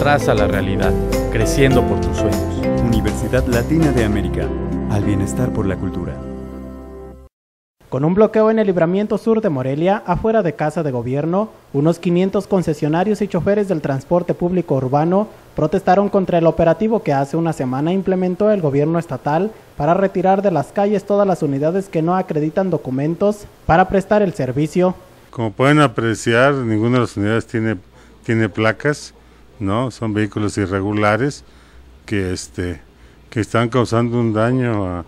atrás a la realidad, creciendo por tus sueños. Universidad Latina de América, al bienestar por la cultura. Con un bloqueo en el libramiento sur de Morelia, afuera de Casa de Gobierno, unos 500 concesionarios y choferes del transporte público urbano protestaron contra el operativo que hace una semana implementó el gobierno estatal para retirar de las calles todas las unidades que no acreditan documentos para prestar el servicio. Como pueden apreciar, ninguna de las unidades tiene, tiene placas ¿no? Son vehículos irregulares que, este, que están causando un daño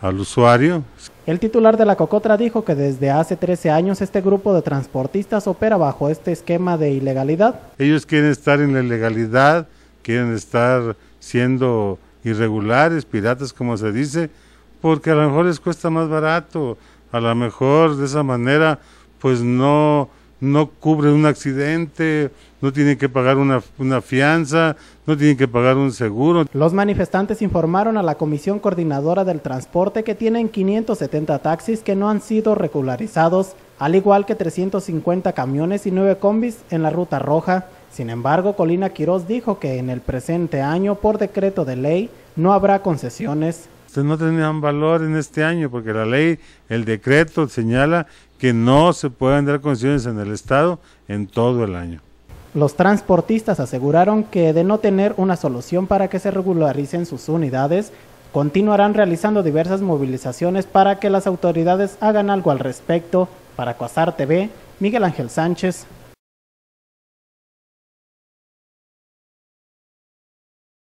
al usuario. El titular de la Cocotra dijo que desde hace 13 años este grupo de transportistas opera bajo este esquema de ilegalidad. Ellos quieren estar en la ilegalidad, quieren estar siendo irregulares, piratas como se dice, porque a lo mejor les cuesta más barato, a lo mejor de esa manera pues no no cubren un accidente, no tienen que pagar una, fianza, no tienen que pagar un seguro. Los manifestantes informaron a la Comisión Coordinadora del Transporte que tienen 570 taxis que no han sido regularizados, al igual que 350 camiones y 9 combis en la ruta roja. Sin embargo, Colina Quirós dijo que en el presente año, por decreto de ley, no habrá concesiones no tenían valor en este año porque la ley, el decreto señala que no se pueden dar condiciones en el Estado en todo el año. Los transportistas aseguraron que de no tener una solución para que se regularicen sus unidades, continuarán realizando diversas movilizaciones para que las autoridades hagan algo al respecto. Para Cuasar TV, Miguel Ángel Sánchez,